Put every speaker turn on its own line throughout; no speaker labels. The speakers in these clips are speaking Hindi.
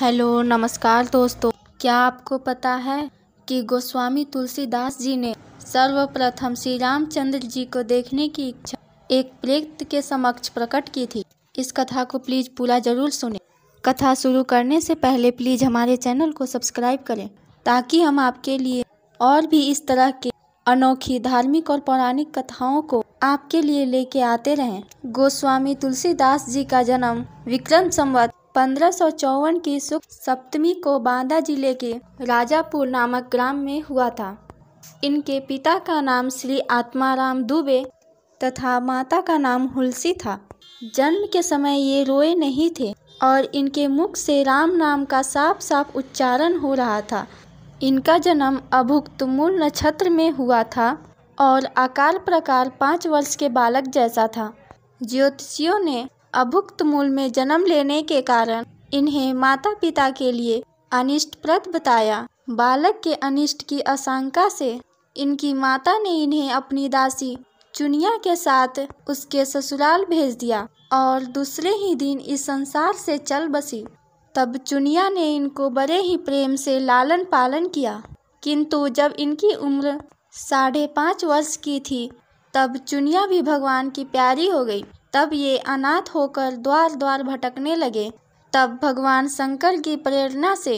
हेलो नमस्कार दोस्तों क्या आपको पता है कि गोस्वामी तुलसीदास जी ने सर्वप्रथम श्री रामचंद्र जी को देखने की इच्छा एक प्रेत के समक्ष प्रकट की थी इस कथा को प्लीज़ पूरा जरूर सुने कथा शुरू करने से पहले प्लीज़ हमारे चैनल को सब्सक्राइब करें ताकि हम आपके लिए और भी इस तरह के अनोखी धार्मिक और पौराणिक कथाओं को आपके लिए लेके आते रहें गोस्वामी तुलसीदास जी का जन्म विक्रम संवत पंद्रह सौ चौवन की शुक्ल सप्तमी को बांदा जिले के राजापुर नामक ग्राम में हुआ था इनके पिता का नाम श्री आत्माराम दुबे तथा माता का नाम हुलसी था जन्म के समय ये रोए नहीं थे और इनके मुख से राम नाम का साफ साफ उच्चारण हो रहा था इनका जन्म अभुक्त मूल नक्षत्र में हुआ था और आकार प्रकार पाँच वर्ष के बालक जैसा था ज्योतिषियों ने अभुक्त मूल में जन्म लेने के कारण इन्हें माता पिता के लिए अनिष्टप्रद बताया बालक के अनिष्ट की आशंका से इनकी माता ने इन्हें अपनी दासी चुनिया के साथ उसके ससुराल भेज दिया और दूसरे ही दिन इस संसार से चल बसी तब चुनिया ने इनको बड़े ही प्रेम से लालन पालन किया किंतु जब इनकी उम्र साढ़े पाँच वर्ष की थी तब चुनिया भी भगवान की प्यारी हो गई तब ये अनाथ होकर द्वार द्वार भटकने लगे तब भगवान शंकर की प्रेरणा से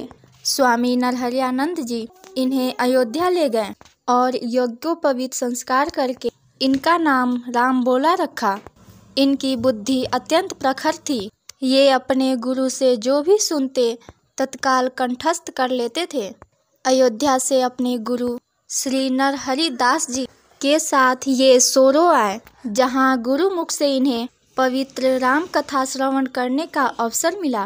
स्वामी नरहरियानंद जी इन्हें अयोध्या ले गए और यज्ञोपवीत संस्कार करके इनका नाम राम बोला रखा इनकी बुद्धि अत्यंत प्रखर थी ये अपने गुरु से जो भी सुनते तत्काल कंठस्थ कर लेते थे अयोध्या से अपने गुरु श्री नरहरिदास जी के साथ ये सोरो आए गुरु गुरुमुख से इन्हें पवित्र रामकथा श्रवण करने का अवसर मिला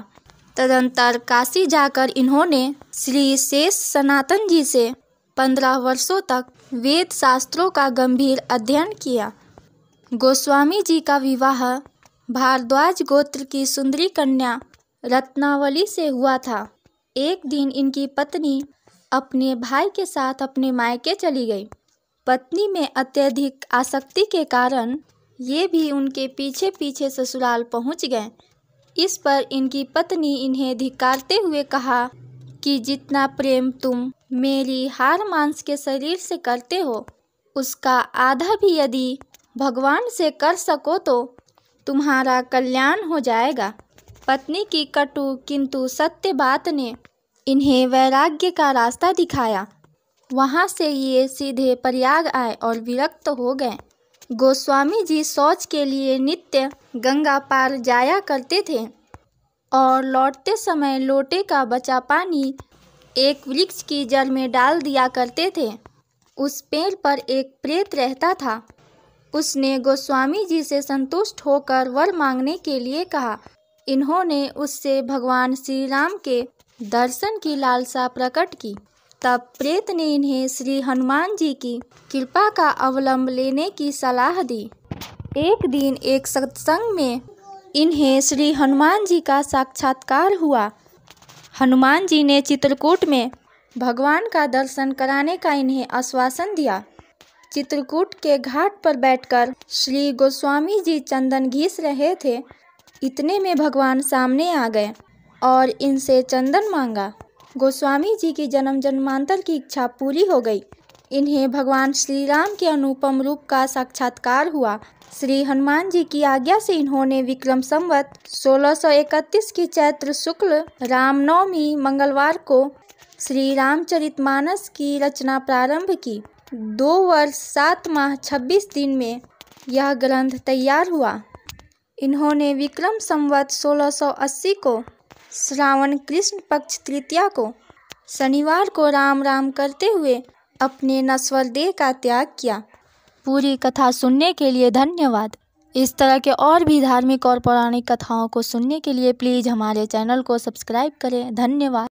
तदंतर काशी जाकर इन्होंने श्री शेष सनातन जी से पंद्रह वर्षों तक वेद शास्त्रों का गंभीर अध्ययन किया गोस्वामी जी का विवाह भारद्वाज गोत्र की सुंदरी कन्या रत्नावली से हुआ था एक दिन इनकी पत्नी अपने भाई के साथ अपने मायके चली गई पत्नी में अत्यधिक आसक्ति के कारण ये भी उनके पीछे पीछे ससुराल पहुंच गए इस पर इनकी पत्नी इन्हें धिकारते हुए कहा कि जितना प्रेम तुम मेरी हार मांस के शरीर से करते हो उसका आधा भी यदि भगवान से कर सको तो तुम्हारा कल्याण हो जाएगा पत्नी की कटु किंतु सत्य बात ने इन्हें वैराग्य का रास्ता दिखाया वहाँ से ये सीधे प्रयाग आए और विरक्त हो गए गोस्वामी जी शौच के लिए नित्य गंगा पार जाया करते थे और लौटते समय लोटे का बचा पानी एक वृक्ष की जड़ में डाल दिया करते थे उस पेड़ पर एक प्रेत रहता था उसने गोस्वामी जी से संतुष्ट होकर वर मांगने के लिए कहा इन्होंने उससे भगवान श्री राम के दर्शन की लालसा प्रकट की तब प्रेत ने इन्हें श्री हनुमान जी की कृपा का अवलंब लेने की सलाह दी एक दिन एक सत्संग में इन्हें श्री हनुमान जी का साक्षात्कार हुआ हनुमान जी ने चित्रकूट में भगवान का दर्शन कराने का इन्हें आश्वासन दिया चित्रकूट के घाट पर बैठकर श्री गोस्वामी जी चंदन घीस रहे थे इतने में भगवान सामने आ गए और इनसे चंदन मांगा गोस्वामी जी की जन्म जन्मांतर की इच्छा पूरी हो गई इन्हें भगवान श्री राम के अनुपम रूप का साक्षात्कार हुआ श्री हनुमान जी की आज्ञा से इन्होंने विक्रम संवत 1631 की चैत्र शुक्ल रामनवमी मंगलवार को श्री रामचरितमानस की रचना प्रारंभ की दो वर्ष सात माह छब्बीस दिन में यह ग्रंथ तैयार हुआ इन्होंने विक्रम संवत 1680 को श्रावण कृष्ण पक्ष तृतीया को शनिवार को राम राम करते हुए अपने नश्वर देह का त्याग किया पूरी कथा सुनने के लिए धन्यवाद इस तरह के और भी धार्मिक और पौराणिक कथाओं को सुनने के लिए प्लीज़ हमारे चैनल को सब्सक्राइब करें धन्यवाद